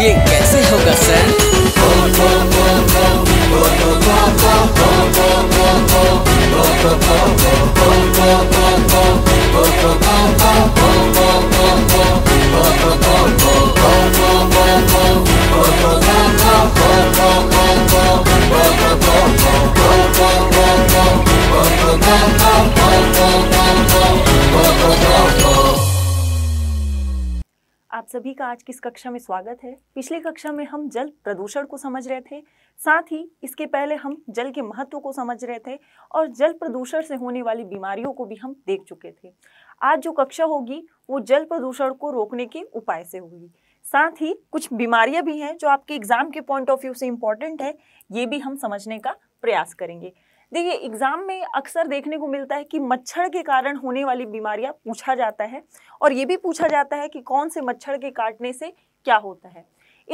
ये कैसे होगा सर Oh, आप सभी का आज की इस कक्षा में स्वागत है पिछली कक्षा में हम जल प्रदूषण को समझ रहे थे साथ ही इसके पहले हम जल के महत्व को समझ रहे थे और जल प्रदूषण से होने वाली बीमारियों को भी हम देख चुके थे आज जो कक्षा होगी वो जल प्रदूषण को रोकने के उपाय से होगी साथ ही कुछ बीमारियां भी हैं जो आपके एग्जाम के पॉइंट ऑफ व्यू से इम्पॉर्टेंट है ये भी हम समझने का प्रयास करेंगे देखिए एग्ज़ाम में अक्सर देखने को मिलता है कि मच्छर के कारण होने वाली बीमारियां पूछा जाता है और ये भी पूछा जाता है कि कौन से मच्छर के काटने से क्या होता है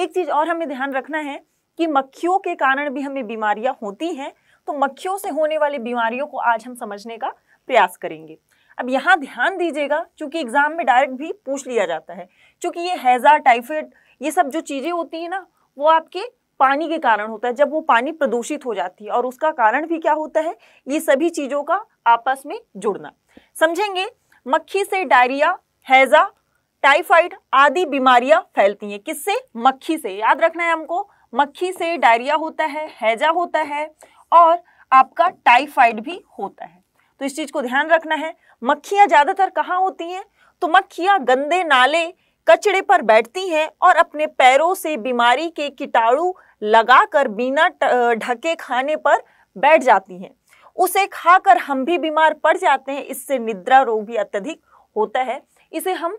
एक चीज़ और हमें ध्यान रखना है कि मक्खियों के कारण भी हमें बीमारियां होती हैं तो मक्खियों से होने वाली बीमारियों को आज हम समझने का प्रयास करेंगे अब यहाँ ध्यान दीजिएगा क्योंकि एग्जाम में डायरेक्ट भी पूछ लिया जाता है क्योंकि ये हैज़ा टाइफाइड ये सब जो चीज़ें होती हैं ना वो आपके पानी के कारण होता है जब वो पानी प्रदूषित हो जाती है और उसका कारण भी क्या होता है ये सभी चीज़ों का आपस में जुड़ना समझेंगे मक्खी से डायरिया हैजा टाइफाइड आदि बीमारियां फैलती हैं किससे मक्खी से याद रखना है हमको मक्खी से डायरिया होता है हैजा होता है और आपका टाइफाइड भी होता है तो इस चीज़ को ध्यान रखना है मक्खियां ज़्यादातर कहाँ होती हैं तो मक्खियां गंदे नाले कचड़े पर बैठती हैं और अपने पैरों से बीमारी के कीटाणु लगाकर बिना ढके खाने पर बैठ जाती हैं उसे खाकर हम भी बीमार पड़ जाते हैं इससे निद्रा रोग भी अत्यधिक होता है इसे हम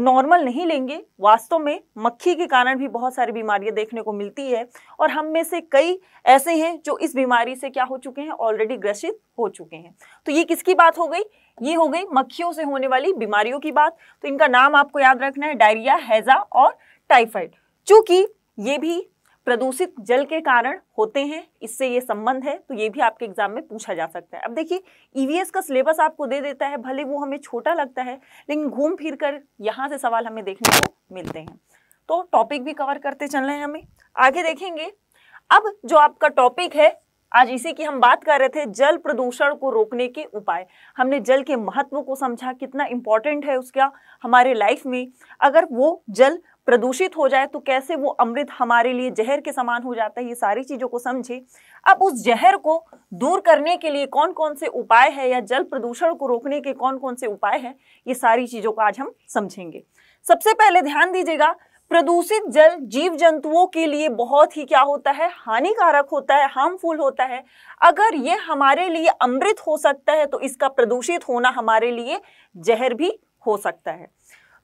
नॉर्मल नहीं लेंगे वास्तव में मक्खी के कारण भी बहुत सारी बीमारियां देखने को मिलती है और हम में से कई ऐसे हैं जो इस बीमारी से क्या हो चुके हैं ऑलरेडी ग्रसित हो चुके हैं तो ये किसकी बात हो गई ये हो गई मक्खियों से होने वाली बीमारियों की बात तो इनका नाम आपको याद रखना है डायरिया हैजा और टाइफाइड चूंकि ये भी प्रदूषित जल के कारण होते हैं इससे ये संबंध है तो ये भी आपके एग्जाम में पूछा जा सकता है अब देखिए ईवीएस e का सिलेबस आपको दे देता है भले वो हमें छोटा लगता है लेकिन घूम फिर कर यहाँ से सवाल हमें देखने को मिलते हैं तो टॉपिक भी कवर करते चल रहे हैं हमें आगे देखेंगे अब जो आपका टॉपिक है आज इसी की हम बात कर रहे थे जल प्रदूषण को रोकने के उपाय हमने जल के महत्व को समझा कितना इम्पोर्टेंट है उसका हमारे लाइफ में अगर वो जल प्रदूषित हो जाए तो कैसे वो अमृत हमारे लिए जहर के समान हो जाता है ये सारी चीज़ों को समझे अब उस जहर को दूर करने के लिए कौन कौन से उपाय है या जल प्रदूषण को रोकने के कौन कौन से उपाय है ये सारी चीज़ों को आज हम समझेंगे सबसे पहले ध्यान दीजिएगा प्रदूषित जल जीव जंतुओं के लिए बहुत ही क्या होता है हानिकारक होता है हार्मफुल होता है अगर ये हमारे लिए अमृत हो सकता है तो इसका प्रदूषित होना हमारे लिए जहर भी हो सकता है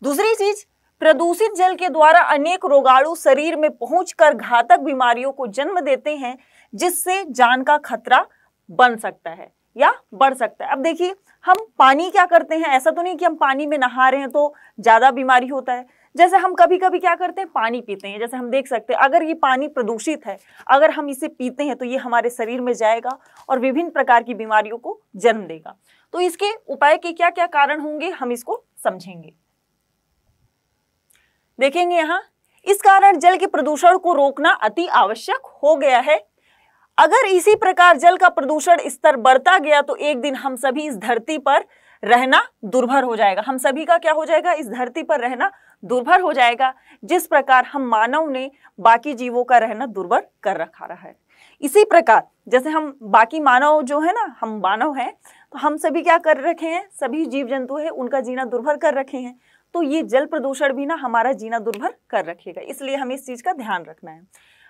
दूसरी चीज प्रदूषित जल के द्वारा अनेक रोगाणु शरीर में पहुंचकर घातक बीमारियों को जन्म देते हैं जिससे जान का खतरा बन सकता है या बढ़ सकता है अब देखिए हम पानी क्या करते हैं ऐसा तो नहीं कि हम पानी में नहा रहे हैं तो ज़्यादा बीमारी होता है जैसे हम कभी कभी क्या करते हैं पानी पीते हैं जैसे हम देख सकते हैं अगर ये पानी प्रदूषित है अगर हम इसे पीते हैं तो ये हमारे शरीर में जाएगा और विभिन्न प्रकार की बीमारियों को जन्म देगा तो इसके उपाय के क्या क्या कारण होंगे हम इसको समझेंगे देखेंगे यहाँ इस कारण जल के प्रदूषण को रोकना अति आवश्यक हो गया है अगर इसी प्रकार जल का प्रदूषण स्तर बढ़ता गया तो एक दिन हम सभी इस धरती पर रहना दुर्भर हो जाएगा हम सभी का क्या हो जाएगा इस धरती पर रहना दुर्भर हो जाएगा जिस प्रकार हम मानव ने बाकी जीवों का रहना दुर्भर कर रखा रहा है इसी प्रकार जैसे हम बाकी मानव जो है ना हम मानव हैं तो हम सभी क्या कर रखे हैं सभी जीव जंतु है उनका जीना दुर्भर कर रखे हैं तो ये जल प्रदूषण भी ना हमारा जीना दुर्भर कर रखेगा इसलिए हमें इस चीज़ का ध्यान रखना है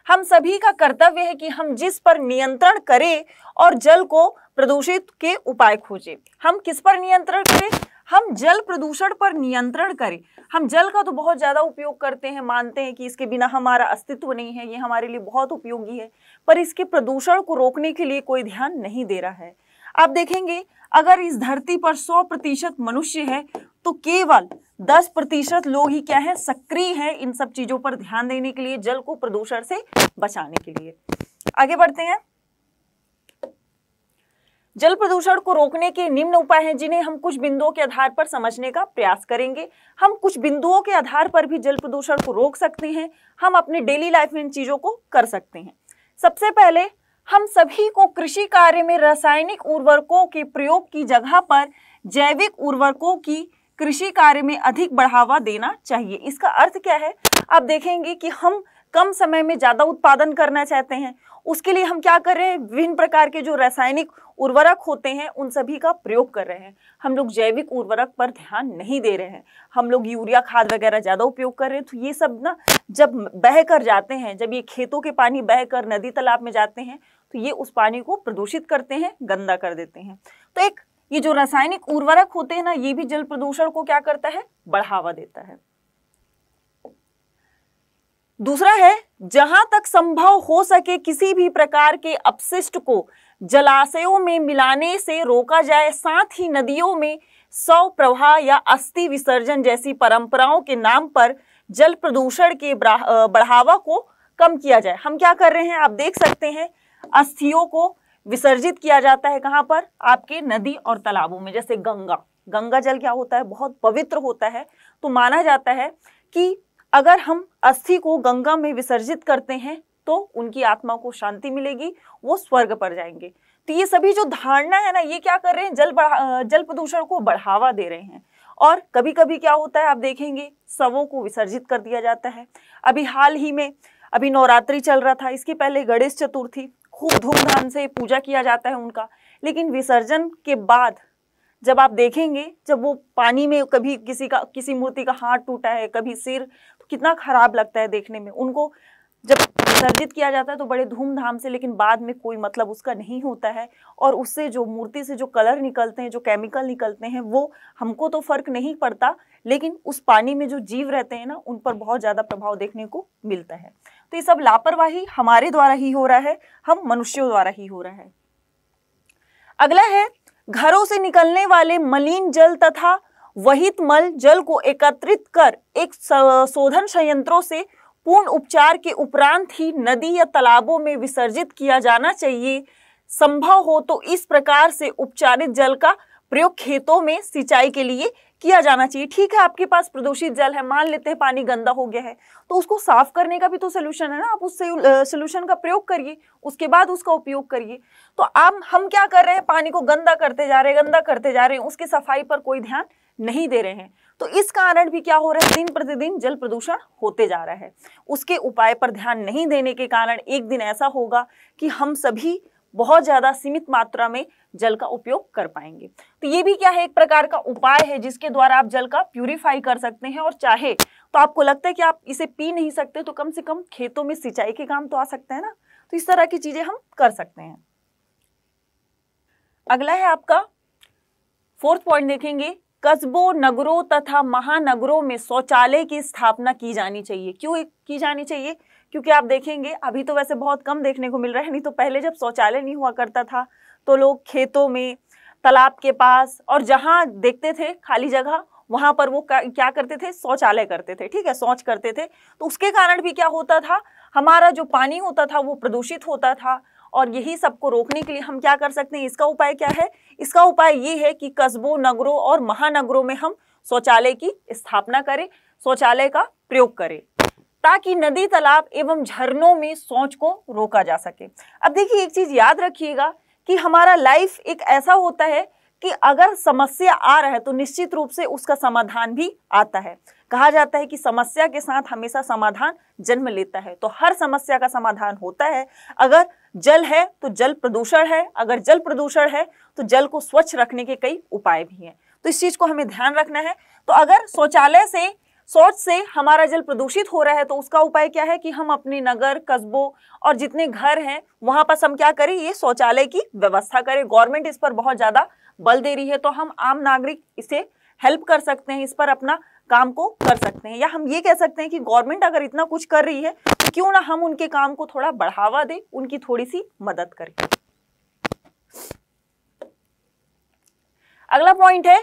हम सभी का कर्तव्य है कि हम जिस पर नियंत्रण करें और जल को प्रदूषित के उपाय खोजें हम किस पर नियंत्रण करें हम जल प्रदूषण पर नियंत्रण करें हम जल का तो बहुत ज़्यादा उपयोग करते हैं मानते हैं कि इसके बिना हमारा अस्तित्व नहीं है ये हमारे लिए बहुत उपयोगी है पर इसके प्रदूषण को रोकने के लिए कोई ध्यान नहीं दे रहा है आप देखेंगे अगर इस धरती पर 100 प्रतिशत मनुष्य है तो केवल 10 प्रतिशत लोग ही क्या है सक्रिय हैं इन सब चीजों पर ध्यान देने के लिए जल को प्रदूषण से बचाने के लिए आगे बढ़ते हैं जल प्रदूषण को रोकने के निम्न उपाय हैं जिन्हें हम कुछ बिंदुओं के आधार पर समझने का प्रयास करेंगे हम कुछ बिंदुओं के आधार पर भी जल प्रदूषण को रोक सकते हैं हम अपने डेली लाइफ में इन चीज़ों को कर सकते हैं सबसे पहले हम सभी को कृषि कार्य में रासायनिक उर्वरकों के प्रयोग की जगह पर जैविक उर्वरकों की कृषि कार्य में अधिक बढ़ावा देना चाहिए इसका अर्थ क्या है आप देखेंगे कि हम कम समय में ज़्यादा उत्पादन करना चाहते हैं उसके लिए हम क्या कर रहे हैं विभिन्न प्रकार के जो रासायनिक उर्वरक होते हैं उन सभी का प्रयोग कर रहे हैं हम लोग जैविक उर्वरक पर ध्यान नहीं दे रहे हैं हम लोग यूरिया खाद वगैरह ज़्यादा उपयोग कर रहे हैं तो ये सब ना जब बह कर जाते हैं जब ये खेतों के पानी बह कर नदी तालाब में जाते हैं तो ये उस पानी को प्रदूषित करते हैं गंदा कर देते हैं तो एक ये जो रासायनिक उर्वरक होते हैं ना ये भी जल प्रदूषण को क्या करता है बढ़ावा देता है दूसरा है जहां तक संभव हो सके किसी भी प्रकार के अपशिष्ट को जलाशयों में मिलाने से रोका जाए साथ ही नदियों में सौ प्रवाह या अस्थि विसर्जन जैसी परंपराओं के नाम पर जल प्रदूषण के बढ़ावा को कम किया जाए हम क्या कर रहे हैं आप देख सकते हैं अस्थियों को विसर्जित किया जाता है कहाँ पर आपके नदी और तालाबों में जैसे गंगा गंगा जल क्या होता है बहुत पवित्र होता है तो माना जाता है कि अगर हम अस्थि को गंगा में विसर्जित करते हैं तो उनकी आत्मा को शांति मिलेगी वो स्वर्ग पर जाएंगे तो ये सभी जो धारणा है ना ये क्या कर रहे हैं जल बढ़ा जल प्रदूषण को बढ़ावा दे रहे हैं और कभी कभी क्या होता है आप देखेंगे सवों को विसर्जित कर दिया जाता है अभी हाल ही में अभी नवरात्रि चल रहा था इसके पहले गणेश चतुर्थी खूब धूमधाम से पूजा किया जाता है उनका लेकिन विसर्जन के बाद जब आप देखेंगे जब वो पानी में कभी किसी का किसी मूर्ति का हाथ टूटा है कभी सिर तो कितना खराब लगता है देखने में उनको जब विसर्जित किया जाता है तो बड़े धूमधाम से लेकिन बाद में कोई मतलब उसका नहीं होता है और उससे जो मूर्ति से जो कलर निकलते हैं जो केमिकल निकलते हैं वो हमको तो फर्क नहीं पड़ता लेकिन उस पानी में जो जीव रहते हैं ना उन पर बहुत ज़्यादा प्रभाव देखने को मिलता है तो ये सब लापरवाही हमारे द्वारा ही हो रहा है हम मनुष्यों द्वारा ही हो रहा है अगला है घरों से निकलने वाले मलिन जल तथा वहित मल जल को एकत्रित कर एक शोधन संयंत्रों से पूर्ण उपचार के उपरांत ही नदी या तालाबों में विसर्जित किया जाना चाहिए संभव हो तो इस प्रकार से उपचारित जल का प्रयोग खेतों में सिंचाई के लिए किया जाना चाहिए ठीक है आपके पास प्रदूषित जल है मान लेते हैं पानी गंदा हो गया है तो उसको साफ करने का भी तो सोल्यूशन है ना आप उससे सोल्यूशन का प्रयोग करिए उसके बाद उसका उपयोग करिए तो आप हम क्या कर रहे हैं पानी को गंदा करते जा रहे हैं गंदा करते जा रहे हैं उसकी सफाई पर कोई ध्यान नहीं दे रहे हैं तो इस कारण भी क्या हो रहा है दिन प्रतिदिन जल प्रदूषण होते जा रहा है उसके उपाय पर ध्यान नहीं देने के कारण एक दिन ऐसा होगा कि हम सभी बहुत ज़्यादा सीमित मात्रा में जल का उपयोग कर पाएंगे तो ये भी क्या है एक प्रकार का उपाय है जिसके द्वारा आप जल का प्यूरिफाई कर सकते हैं और चाहे तो आपको लगता है कि आप इसे पी नहीं सकते तो कम से कम खेतों में सिंचाई के काम तो आ सकते हैं ना तो इस तरह की चीज़ें हम कर सकते हैं अगला है आपका फोर्थ पॉइंट देखेंगे कस्बों नगरों तथा महानगरों में शौचालय की स्थापना की जानी चाहिए क्यों की जानी चाहिए क्योंकि आप देखेंगे अभी तो वैसे बहुत कम देखने को मिल रहा है नहीं तो पहले जब शौचालय नहीं हुआ करता था तो लोग खेतों में तालाब के पास और जहाँ देखते थे खाली जगह वहाँ पर वो क्या करते थे शौचालय करते थे ठीक है शौच करते थे तो उसके कारण भी क्या होता था हमारा जो पानी होता था वो प्रदूषित होता था और यही सबको रोकने के लिए हम क्या कर सकते हैं इसका उपाय क्या है इसका उपाय ये है कि कस्बों नगरों और महानगरों में हम शौचालय की स्थापना करें शौचालय का प्रयोग करें ताकि नदी तालाब एवं झरनों में सोच को रोका जा सके अब देखिए एक चीज याद रखिएगा कि हमारा लाइफ एक ऐसा होता है कि अगर समस्या आ रहा है तो निश्चित रूप से उसका समाधान भी आता है कहा जाता है कि समस्या के साथ हमेशा समाधान जन्म लेता है तो हर समस्या का समाधान होता है अगर जल है तो जल प्रदूषण है अगर जल प्रदूषण है तो जल को स्वच्छ रखने के कई उपाय भी हैं तो इस चीज़ को हमें ध्यान रखना है तो अगर शौचालय से शौच से हमारा जल प्रदूषित हो रहा है तो उसका उपाय क्या है कि हम अपने नगर कस्बों और जितने घर हैं वहां पर हम क्या करें ये शौचालय की व्यवस्था करें गवर्नमेंट इस पर बहुत ज़्यादा बल दे रही है तो हम आम नागरिक इसे हेल्प कर सकते हैं इस पर अपना काम को कर सकते हैं या हम ये कह सकते हैं कि गवर्नमेंट अगर इतना कुछ कर रही है तो क्यों ना हम उनके काम को थोड़ा बढ़ावा दें उनकी थोड़ी सी मदद करें अगला पॉइंट है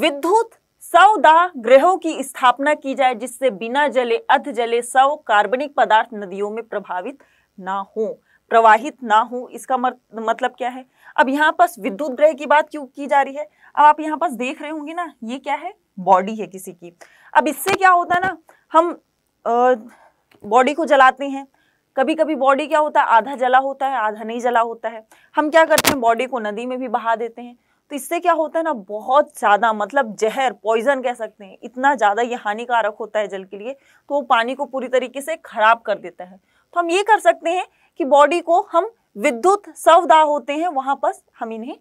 विद्युत सौदाह ग्रहों की स्थापना की जाए जिससे बिना जले अध जले सौ कार्बनिक पदार्थ नदियों में प्रभावित ना हो प्रवाहित ना हो इसका मतलब क्या है अब यहाँ पर विद्युत ग्रह की बात क्यों की जा रही है अब आप यहाँ पर देख रहे होंगे ना ये क्या है बॉडी है किसी की अब इससे क्या होता है ना हम बॉडी को जलाते हैं कभी कभी बॉडी क्या होता है आधा जला होता है आधा नहीं जला होता है हम क्या करते हैं बॉडी को नदी में भी बहा देते हैं तो इससे क्या होता है ना बहुत ज़्यादा मतलब जहर पॉइजन कह सकते हैं इतना ज़्यादा ये हानिकारक होता है जल के लिए तो वो पानी को पूरी तरीके से ख़राब कर देता है तो हम ये कर सकते हैं कि बॉडी को हम विद्युत सवदाह होते हैं वहाँ पर हम इन्हें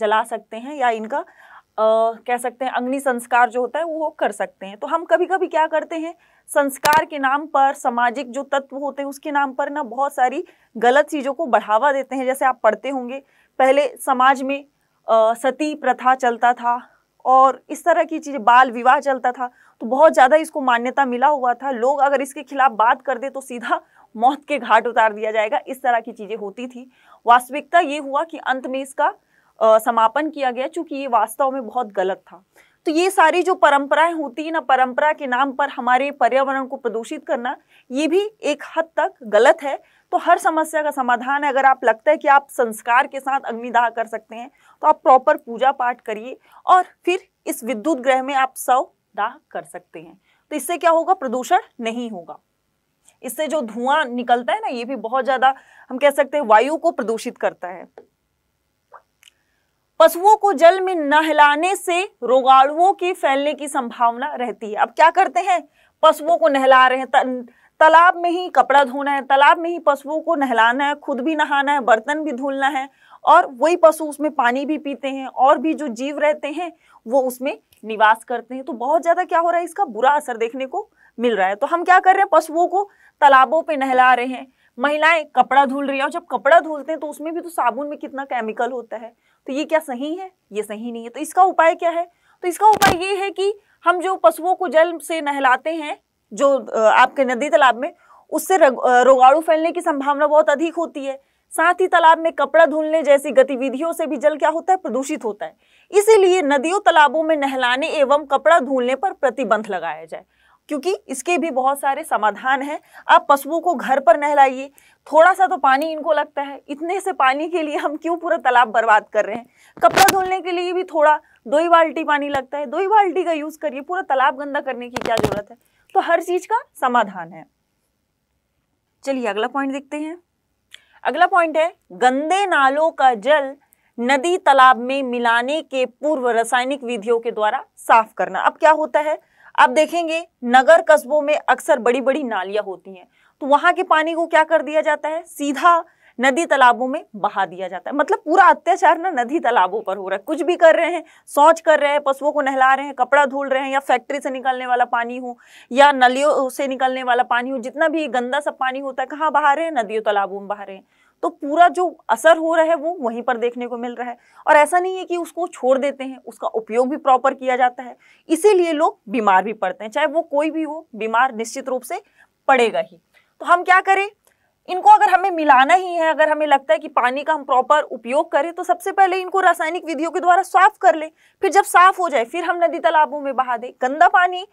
जला सकते हैं या इनका आ, कह सकते हैं अग्नि संस्कार जो होता है वो कर सकते हैं तो हम कभी कभी क्या करते हैं संस्कार के नाम पर सामाजिक जो तत्व होते हैं उसके नाम पर ना बहुत सारी गलत चीज़ों को बढ़ावा देते हैं जैसे आप पढ़ते होंगे पहले समाज में सती प्रथा चलता था और इस तरह की चीज बाल विवाह चलता था तो बहुत ज़्यादा इसको मान्यता मिला हुआ था लोग अगर इसके खिलाफ बात कर दे तो सीधा मौत के घाट उतार दिया जाएगा इस तरह की चीज़ें होती थी वास्तविकता ये हुआ कि अंत में इसका आ, समापन किया गया चूँकि ये वास्तव में बहुत गलत था तो ये सारी जो परंपराएं होती है ना परंपरा के नाम पर हमारे पर्यावरण को प्रदूषित करना ये भी एक हद तक गलत है तो हर समस्या का समाधान है अगर आप लगता है कि आप संस्कार के साथ अग्निदाह कर सकते हैं तो आप प्रॉपर पूजा पाठ करिए और फिर इस विद्युत ग्रह में आप सव दाह कर सकते हैं तो इससे क्या होगा प्रदूषण नहीं होगा इससे जो धुआं निकलता है ना ये भी बहुत ज्यादा हम कह सकते हैं वायु को प्रदूषित करता है पशुओं को जल में नहलाने से रोगाणुओं के फैलने की संभावना रहती है अब क्या करते हैं पशुओं को नहला रहे हैं तालाब में ही कपड़ा धोना है तालाब में ही पशुओं को नहलाना है खुद भी नहाना है बर्तन भी धुलना है और वही पशु उसमें पानी भी पीते हैं और भी जो जीव रहते हैं वो उसमें निवास करते हैं तो बहुत ज़्यादा क्या हो रहा है इसका बुरा असर देखने को मिल रहा है तो हम क्या कर रहे हैं पशुओं को तालाबों पे नहला रहे हैं महिलाएं कपड़ा धुल रही हैं और जब कपड़ा धुलते हैं तो उसमें भी तो साबुन में कितना केमिकल होता है तो ये क्या सही है ये सही नहीं है तो इसका उपाय क्या है तो इसका उपाय ये है कि हम जो पशुओं को जल से नहलाते हैं जो आपके नदी तालाब में उससे रोगाणु फैलने की संभावना बहुत अधिक होती है साथ ही तालाब में कपड़ा धुलने जैसी गतिविधियों से भी जल क्या होता है प्रदूषित होता है इसीलिए नदियों तालाबों में नहलाने एवं कपड़ा धुलने पर प्रतिबंध लगाया जाए क्योंकि इसके भी बहुत सारे समाधान हैं आप पशुओं को घर पर नहलाइए थोड़ा सा तो पानी इनको लगता है इतने से पानी के लिए हम क्यों पूरा तालाब बर्बाद कर रहे हैं कपड़ा धुलने के लिए भी थोड़ा दो ही बाल्टी पानी लगता है दो ही बाल्टी का यूज़ करिए पूरा तालाब गंदा करने की क्या ज़रूरत है तो हर चीज का समाधान है चलिए अगला पॉइंट देखते हैं अगला पॉइंट है गंदे नालों का जल नदी तालाब में मिलाने के पूर्व रासायनिक विधियों के द्वारा साफ करना अब क्या होता है अब देखेंगे नगर कस्बों में अक्सर बड़ी बड़ी नालियां होती हैं तो वहां के पानी को क्या कर दिया जाता है सीधा नदी तालाबों में बहा दिया जाता है मतलब पूरा अत्याचार ना नदी तालाबों पर हो रहा है कुछ भी कर रहे हैं शौच कर रहे हैं पशुओं को नहला रहे हैं कपड़ा धुल रहे हैं या फैक्ट्री से निकलने वाला पानी हो या नलियों से निकलने वाला पानी हो जितना भी गंदा सा पानी होता है कहाँ बहा रहे हैं नदियों तालाबों में बहा रहे हैं तो पूरा जो असर हो रहा है वो वहीं पर देखने को मिल रहा है और ऐसा नहीं है कि उसको छोड़ देते हैं उसका उपयोग भी प्रॉपर किया जाता है इसीलिए लोग बीमार भी पड़ते हैं चाहे वो कोई भी हो बीमार निश्चित रूप से पड़ेगा ही तो हम क्या करें इनको अगर हमें मिलाना ही है अगर हमें लगता है कि पानी का हम प्रॉपर उपयोग करें तो सबसे पहले इनको रासायनिक विधियों के द्वारा साफ कर लें फिर जब साफ हो जाए फिर हम नदी तालाबों में बहा दें गंदा पानी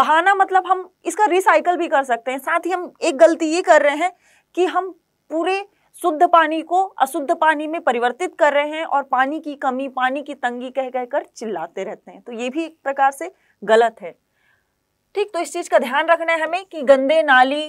बहाना मतलब हम इसका रिसाइकल भी कर सकते हैं साथ ही हम एक गलती ये कर रहे हैं कि हम पूरे शुद्ध पानी को अशुद्ध पानी में परिवर्तित कर रहे हैं और पानी की कमी पानी की तंगी कह कह कर चिल्लाते रहते हैं तो ये भी एक प्रकार से गलत है ठीक तो इस चीज़ का ध्यान रखना है हमें कि गंदे नाली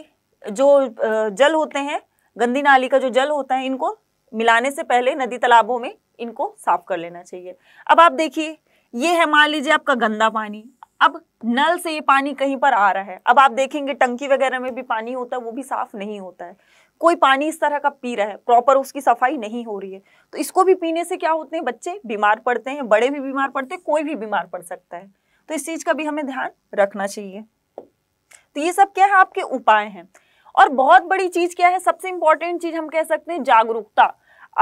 जो जल होते हैं गंदी नाली का जो जल होता है इनको मिलाने से पहले नदी तालाबों में इनको साफ कर लेना चाहिए अब आप देखिए ये है मान लीजिए आपका गंदा पानी अब नल से ये पानी कहीं पर आ रहा है अब आप देखेंगे टंकी वगैरह में भी पानी होता है वो भी साफ नहीं होता है कोई पानी इस तरह का पी रहा है प्रॉपर उसकी सफाई नहीं हो रही है तो इसको भी पीने से क्या होते हैं बच्चे बीमार पड़ते हैं बड़े भी बीमार पड़ते हैं कोई भी बीमार पड़ सकता है तो इस चीज़ का भी हमें ध्यान रखना चाहिए तो ये सब क्या है आपके उपाय हैं और बहुत बड़ी चीज क्या है सबसे इंपॉर्टेंट चीज हम कह सकते हैं जागरूकता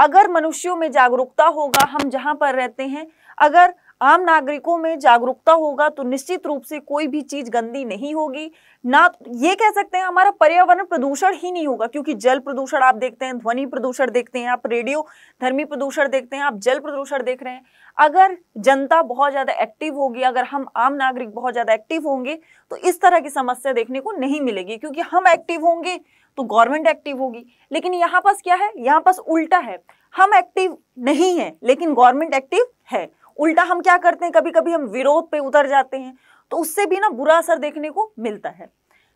अगर मनुष्यों में जागरूकता होगा हम जहां पर रहते हैं अगर आम नागरिकों में जागरूकता होगा तो निश्चित रूप से कोई भी चीज गंदी नहीं होगी ना ये कह सकते हैं हमारा पर्यावरण प्रदूषण ही नहीं होगा क्योंकि जल प्रदूषण आप देखते हैं ध्वनि प्रदूषण देखते हैं आप रेडियो धर्मी प्रदूषण देखते हैं आप जल प्रदूषण देख रहे हैं अगर जनता बहुत ज्यादा एक्टिव होगी अगर हम आम नागरिक बहुत ज्यादा एक्टिव होंगे तो इस तरह की समस्या देखने को नहीं मिलेगी क्योंकि हम एक्टिव होंगे तो गवर्नमेंट एक्टिव होगी लेकिन यहाँ पास क्या है यहाँ पास उल्टा है हम एक्टिव नहीं है लेकिन गवर्नमेंट एक्टिव है उल्टा हम क्या करते हैं कभी कभी हम विरोध पे उतर जाते हैं तो उससे भी ना बुरा असर देखने को मिलता है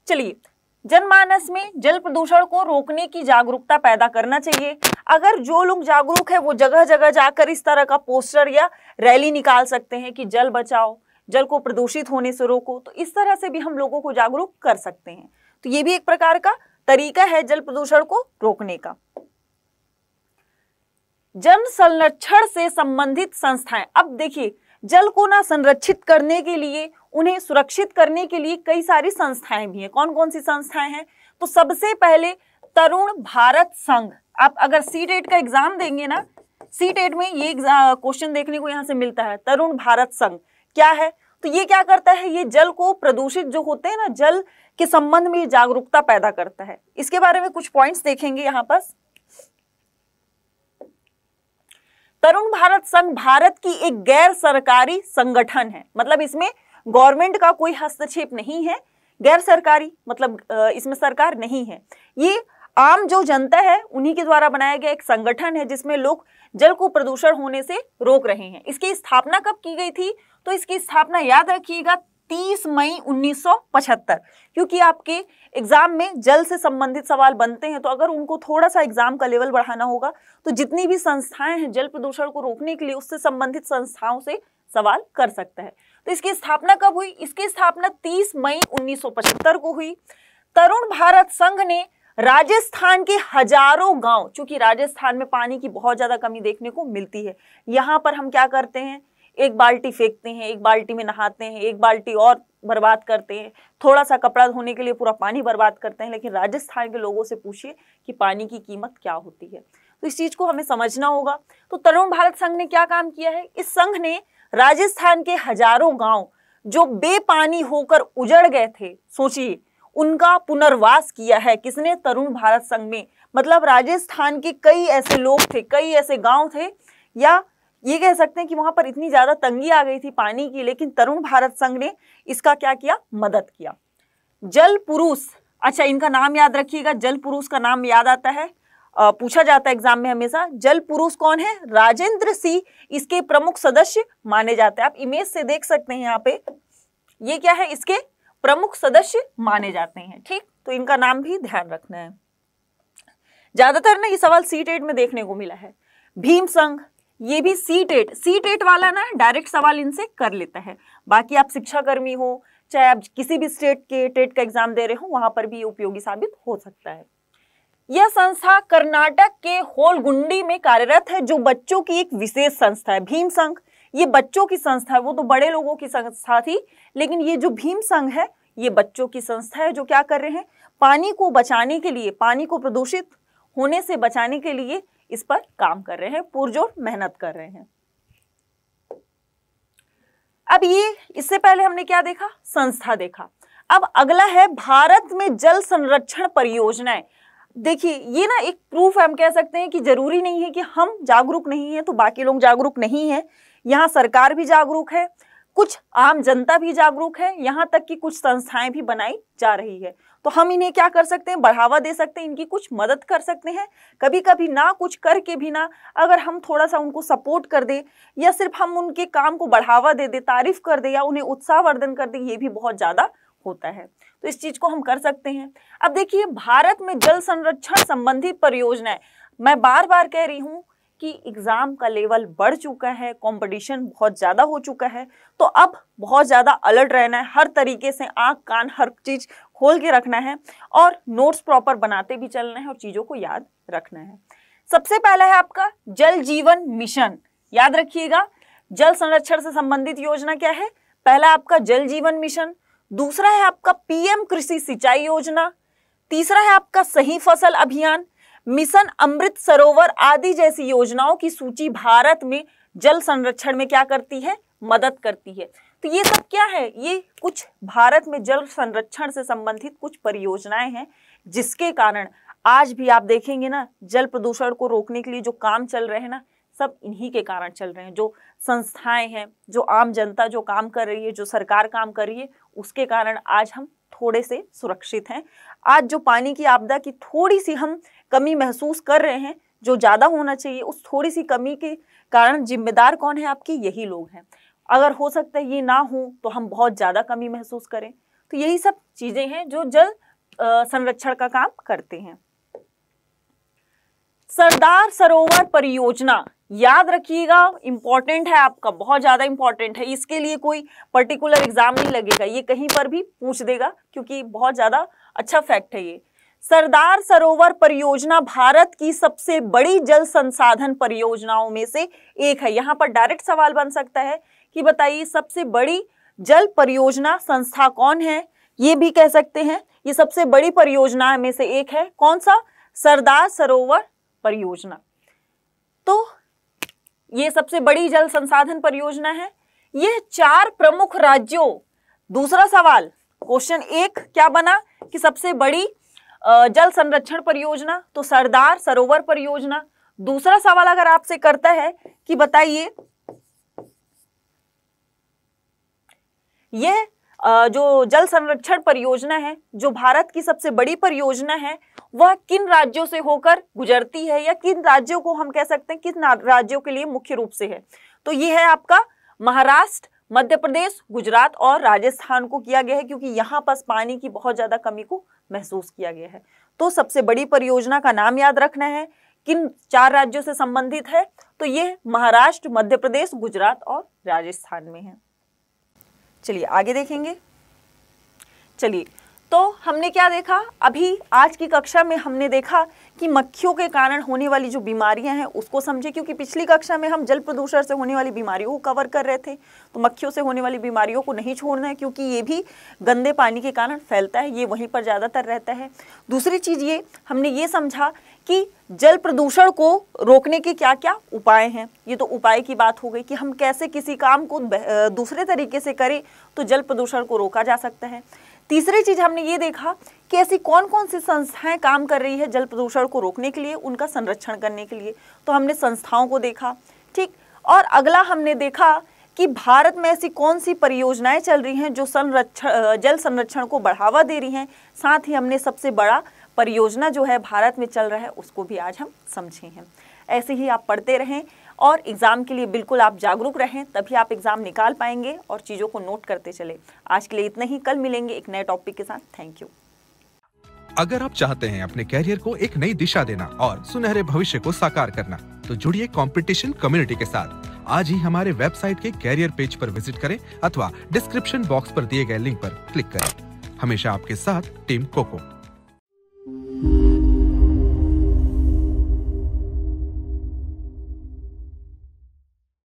चलिए जनमानस में जल प्रदूषण को रोकने की जागरूकता पैदा करना चाहिए अगर जो लोग जागरूक है वो जगह जगह जाकर इस तरह का पोस्टर या रैली निकाल सकते हैं कि जल बचाओ जल को प्रदूषित होने से रोको तो इस तरह से भी हम लोगों को जागरूक कर सकते हैं तो ये भी एक प्रकार का तरीका है जल प्रदूषण को रोकने का जल संरक्षण से संबंधित संस्थाएं अब देखिए जल को ना संरक्षित करने के लिए उन्हें सुरक्षित करने के लिए कई सारी संस्थाएं भी हैं कौन कौन सी संस्थाएं हैं तो सबसे पहले तरुण भारत संघ आप अगर सी टेट e का एग्जाम देंगे ना सी टेट e में ये क्वेश्चन देखने को यहाँ से मिलता है तरुण भारत संघ क्या है तो ये क्या करता है ये जल को प्रदूषित जो होते हैं ना जल के संबंध में जागरूकता पैदा करता है इसके बारे में कुछ पॉइंट्स देखेंगे यहाँ पर तरुण भारत संघ भारत की एक गैर सरकारी संगठन है मतलब इसमें गवर्नमेंट का कोई हस्तक्षेप नहीं है गैर सरकारी मतलब इसमें सरकार नहीं है ये आम जो जनता है उन्हीं के द्वारा बनाया गया एक संगठन है जिसमें लोग जल को प्रदूषण होने से रोक रहे हैं इसकी स्थापना कब की गई थी तो इसकी स्थापना याद रखिएगा 30 मई 1975 क्योंकि आपके एग्जाम में जल से संबंधित सवाल बनते हैं तो अगर उनको थोड़ा सा एग्जाम का लेवल बढ़ाना होगा तो जितनी भी संस्थाएं हैं जल प्रदूषण को रोकने के लिए उससे संबंधित संस्थाओं से सवाल कर सकता है तो इसकी स्थापना कब हुई इसकी स्थापना 30 मई 1975 को हुई तरुण भारत संघ ने राजस्थान के हजारों गांव चूंकि राजस्थान में पानी की बहुत ज्यादा कमी देखने को मिलती है यहां पर हम क्या करते हैं एक बाल्टी फेंकते हैं एक बाल्टी में नहाते हैं एक बाल्टी और बर्बाद करते हैं थोड़ा सा कपड़ा धोने के लिए पूरा पानी बर्बाद करते हैं लेकिन राजस्थान के लोगों से पूछिए कि पानी की कीमत क्या होती है तो इस चीज़ को हमें समझना होगा तो तरुण भारत संघ ने क्या काम किया है इस संघ ने राजस्थान के हजारों गांव जो बेपानी होकर उजड़ गए थे सोचिए उनका पुनर्वास किया है किसने तरुण भारत संघ में मतलब राजस्थान के कई ऐसे लोग थे कई ऐसे गांव थे या ये कह सकते हैं कि वहां पर इतनी ज्यादा तंगी आ गई थी पानी की लेकिन तरुण भारत संघ ने इसका क्या किया मदद किया जल पुरुष अच्छा इनका नाम याद रखिएगा जल पुरुष का नाम याद आता है पूछा जाता है एग्जाम में हमेशा जल पुरुष कौन है राजेंद्र सिंह इसके प्रमुख सदस्य माने जाते हैं आप इमेज से देख सकते हैं यहाँ पे ये क्या है इसके प्रमुख सदस्य माने जाते हैं ठीक तो इनका नाम भी ध्यान रखना है ज्यादातर ना ये सवाल सीट एड में देखने को मिला है भीम संघ ये भी सी टेट सी टेट वाला ना डायरेक्ट सवाल इनसे कर लेता है बाकी आप शिक्षा कर्मी हो चाहे आप किसी भी स्टेट के टेट का एग्जाम दे रहे हो वहां पर भी ये उपयोगी साबित हो सकता है यह संस्था कर्नाटक के होलगुंडी में कार्यरत है जो बच्चों की एक विशेष संस्था है भीम संघ ये बच्चों की संस्था है वो तो बड़े लोगों की संस्था थी लेकिन ये जो भीम संघ है ये बच्चों की संस्था है जो क्या कर रहे हैं पानी को बचाने के लिए पानी को प्रदूषित होने से बचाने के लिए इस पर काम कर रहे हैं पुरजोर मेहनत कर रहे हैं अब ये इससे पहले हमने क्या देखा संस्था देखा अब अगला है भारत में जल संरक्षण परियोजनाएं देखिए ये ना एक प्रूफ हम कह सकते हैं कि जरूरी नहीं है कि हम जागरूक नहीं है तो बाकी लोग जागरूक नहीं है यहाँ सरकार भी जागरूक है कुछ आम जनता भी जागरूक है यहाँ तक कि कुछ संस्थाएं भी बनाई जा रही है तो हम इन्हें क्या कर सकते हैं बढ़ावा दे सकते हैं इनकी कुछ मदद कर सकते हैं कभी कभी ना कुछ करके भी ना अगर हम थोड़ा सा उनको सपोर्ट कर दें या सिर्फ हम उनके काम को बढ़ावा दे दे तारीफ कर दे या उन्हें उत्साहवर्धन कर दे ये भी बहुत ज़्यादा होता है तो इस चीज़ को हम कर सकते हैं अब देखिए भारत में जल संरक्षण संबंधी परियोजनाएं मैं बार बार कह रही हूँ कि एग्ज़ाम का लेवल बढ़ चुका है कंपटीशन बहुत ज़्यादा हो चुका है तो अब बहुत ज़्यादा अलर्ट रहना है हर तरीके से आंख कान हर चीज़ खोल के रखना है और नोट्स प्रॉपर बनाते भी चलना है और चीज़ों को याद रखना है सबसे पहला है आपका जल जीवन मिशन याद रखिएगा जल संरक्षण से संबंधित योजना क्या है पहला आपका जल जीवन मिशन दूसरा है आपका पीएम कृषि सिंचाई योजना तीसरा है आपका सही फसल अभियान मिशन अमृत सरोवर आदि जैसी योजनाओं की सूची भारत में जल संरक्षण में क्या करती है मदद करती है तो ये सब क्या है ये कुछ भारत में जल संरक्षण से संबंधित कुछ परियोजनाएं हैं जिसके कारण आज भी आप देखेंगे ना जल प्रदूषण को रोकने के लिए जो काम चल रहे हैं ना सब इन्हीं के कारण चल रहे हैं जो संस्थाएं हैं जो आम जनता जो काम कर रही है जो सरकार काम कर रही है उसके कारण आज हम थोड़े से सुरक्षित हैं आज जो पानी की आपदा की थोड़ी सी हम कमी महसूस कर रहे हैं जो ज़्यादा होना चाहिए उस थोड़ी सी कमी के कारण जिम्मेदार कौन है आपकी यही लोग हैं अगर हो सकता है ये ना हो तो हम बहुत ज़्यादा कमी महसूस करें तो यही सब चीज़ें हैं जो जल संरक्षण का काम करते हैं सरदार सरोवर परियोजना याद रखिएगा इंपॉर्टेंट है आपका बहुत ज़्यादा इंपॉर्टेंट है इसके लिए कोई पर्टिकुलर एग्जाम नहीं लगेगा ये कहीं पर भी पूछ देगा क्योंकि बहुत ज़्यादा अच्छा फैक्ट है ये सरदार सरोवर परियोजना भारत की सबसे बड़ी जल संसाधन परियोजनाओं में से एक है यहां पर डायरेक्ट सवाल बन सकता है कि बताइए सबसे बड़ी जल परियोजना संस्था कौन है ये भी कह सकते हैं ये सबसे बड़ी परियोजना में से एक है कौन सा सरदार सरोवर परियोजना तो ये सबसे बड़ी जल संसाधन परियोजना है यह चार प्रमुख राज्यों दूसरा सवाल क्वेश्चन एक क्या बना कि सबसे बड़ी जल संरक्षण परियोजना तो सरदार सरोवर परियोजना दूसरा सवाल अगर आपसे करता है कि बताइए यह जो जल संरक्षण परियोजना है जो भारत की सबसे बड़ी परियोजना है वह किन राज्यों से होकर गुजरती है या किन राज्यों को हम कह सकते हैं किन राज्यों के लिए मुख्य रूप से है तो ये है आपका महाराष्ट्र मध्य प्रदेश गुजरात और राजस्थान को किया गया है क्योंकि यहां पर पानी की बहुत ज़्यादा कमी को महसूस किया गया है तो सबसे बड़ी परियोजना का नाम याद रखना है किन चार राज्यों से संबंधित है तो ये महाराष्ट्र मध्य प्रदेश गुजरात और राजस्थान में है चलिए आगे देखेंगे चलिए तो हमने क्या देखा अभी आज की कक्षा में हमने देखा कि मक्खियों के कारण होने वाली जो बीमारियां हैं उसको समझे क्योंकि पिछली कक्षा में हम जल प्रदूषण से होने वाली बीमारियों को कवर कर रहे थे तो मक्खियों से होने वाली बीमारियों को नहीं छोड़ना है क्योंकि ये भी गंदे पानी के कारण फैलता है ये वहीं पर ज़्यादातर रहता है दूसरी चीज़ ये हमने ये समझा कि जल प्रदूषण को रोकने के क्या क्या उपाय हैं ये तो उपाय की बात हो गई कि हम कैसे किसी काम को दूसरे तरीके से करें तो जल प्रदूषण को रोका जा सकता है तीसरी चीज हमने ये देखा कि ऐसी कौन कौन सी संस्थाएं काम कर रही है जल प्रदूषण को रोकने के लिए उनका संरक्षण करने के लिए तो हमने संस्थाओं को देखा ठीक और अगला हमने देखा कि भारत में ऐसी कौन सी परियोजनाएं चल रही हैं जो संरक्षण जल संरक्षण को बढ़ावा दे रही हैं साथ ही हमने सबसे बड़ा परियोजना जो है भारत में चल रहा है उसको भी आज हम समझे हैं ऐसे ही आप पढ़ते रहें और एग्ज़ाम के लिए बिल्कुल आप जागरूक रहें तभी आप एग्ज़ाम निकाल पाएंगे और चीज़ों को नोट करते चले आज के लिए इतना ही कल मिलेंगे एक नए टॉपिक के साथ थैंक यू अगर आप चाहते हैं अपने कैरियर को एक नई दिशा देना और सुनहरे भविष्य को साकार करना तो जुड़िए कंपटीशन कम्युनिटी के साथ आज ही हमारे वेबसाइट के कैरियर पेज पर विजिट करें अथवा डिस्क्रिप्शन बॉक्स पर दिए गए लिंक पर क्लिक करें हमेशा आपके साथ टीम कोको